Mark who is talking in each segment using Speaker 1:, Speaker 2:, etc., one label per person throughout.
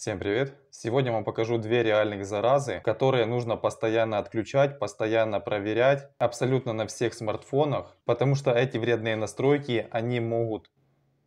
Speaker 1: Всем привет! Сегодня я вам покажу две реальных заразы, которые нужно постоянно отключать, постоянно проверять абсолютно на всех смартфонах, потому что эти вредные настройки, они могут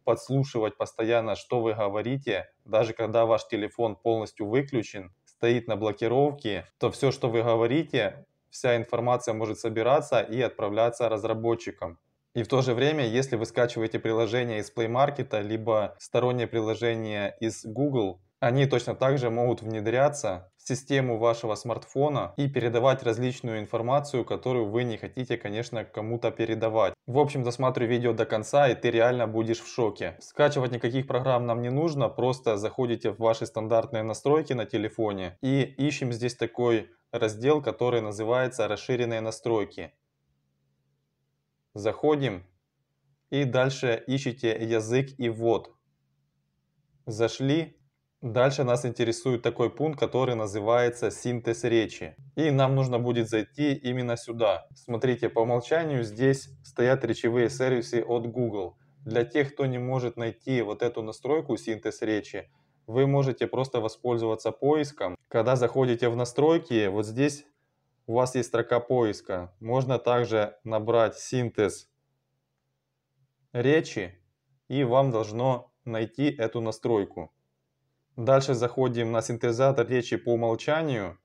Speaker 1: подслушивать постоянно, что вы говорите, даже когда ваш телефон полностью выключен, стоит на блокировке, то все, что вы говорите, вся информация может собираться и отправляться разработчикам. И в то же время, если вы скачиваете приложение из Play Market, либо стороннее приложение из Google, они точно также могут внедряться в систему вашего смартфона и передавать различную информацию, которую вы не хотите, конечно, кому-то передавать. В общем, досматривай видео до конца, и ты реально будешь в шоке. Скачивать никаких программ нам не нужно, просто заходите в ваши стандартные настройки на телефоне и ищем здесь такой раздел, который называется «Расширенные настройки». Заходим и дальше ищите язык и ввод. Зашли, Дальше нас интересует такой пункт, который называется синтез речи. И нам нужно будет зайти именно сюда. Смотрите, по умолчанию здесь стоят речевые сервисы от Google. Для тех, кто не может найти вот эту настройку синтез речи, вы можете просто воспользоваться поиском. Когда заходите в настройки, вот здесь у вас есть строка поиска. Можно также набрать синтез речи, и вам должно найти эту настройку. Дальше заходим на синтезатор речи по умолчанию.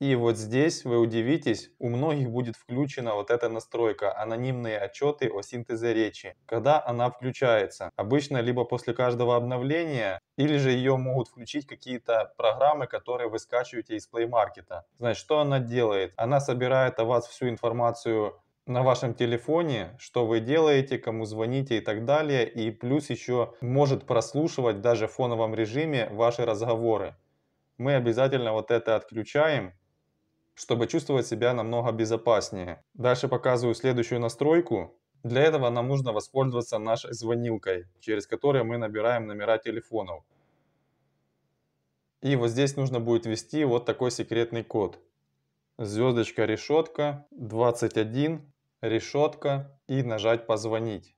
Speaker 1: И вот здесь, вы удивитесь, у многих будет включена вот эта настройка «Анонимные отчеты о синтезе речи». Когда она включается? Обычно либо после каждого обновления, или же ее могут включить какие-то программы, которые вы скачиваете из Play Market. Значит, что она делает? Она собирает о вас всю информацию на вашем телефоне, что вы делаете, кому звоните и так далее. И плюс еще может прослушивать даже в фоновом режиме ваши разговоры. Мы обязательно вот это отключаем, чтобы чувствовать себя намного безопаснее. Дальше показываю следующую настройку. Для этого нам нужно воспользоваться нашей звонилкой, через которую мы набираем номера телефонов. И вот здесь нужно будет ввести вот такой секретный код. Звездочка решетка 21 решетка и нажать «Позвонить».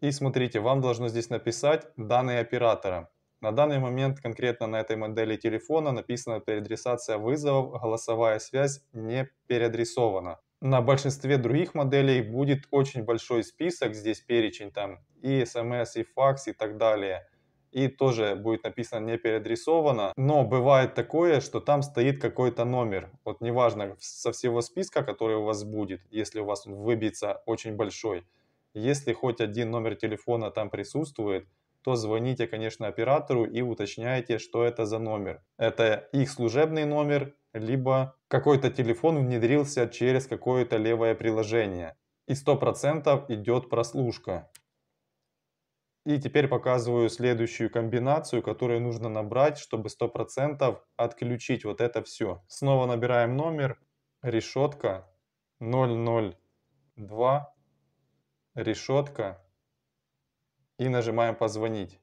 Speaker 1: И смотрите, вам должно здесь написать данные оператора. На данный момент конкретно на этой модели телефона написана переадресация вызовов, голосовая связь не переадресована. На большинстве других моделей будет очень большой список, здесь перечень там и смс, и факс, и так далее и тоже будет написано не переадресовано. Но бывает такое, что там стоит какой-то номер. Вот неважно, со всего списка, который у вас будет, если у вас он выбьется очень большой, если хоть один номер телефона там присутствует, то звоните, конечно, оператору и уточняйте, что это за номер. Это их служебный номер, либо какой-то телефон внедрился через какое-то левое приложение. И 100% идет прослушка. И теперь показываю следующую комбинацию, которую нужно набрать, чтобы 100% отключить вот это все. Снова набираем номер, решетка 002, решетка и нажимаем «Позвонить».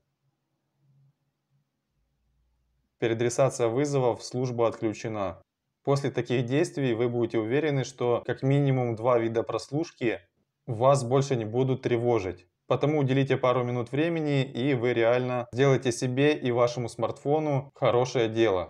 Speaker 1: Переадресация вызовов служба отключена. После таких действий вы будете уверены, что как минимум два вида прослушки вас больше не будут тревожить. Потому уделите пару минут времени, и вы реально сделаете себе и вашему смартфону хорошее дело.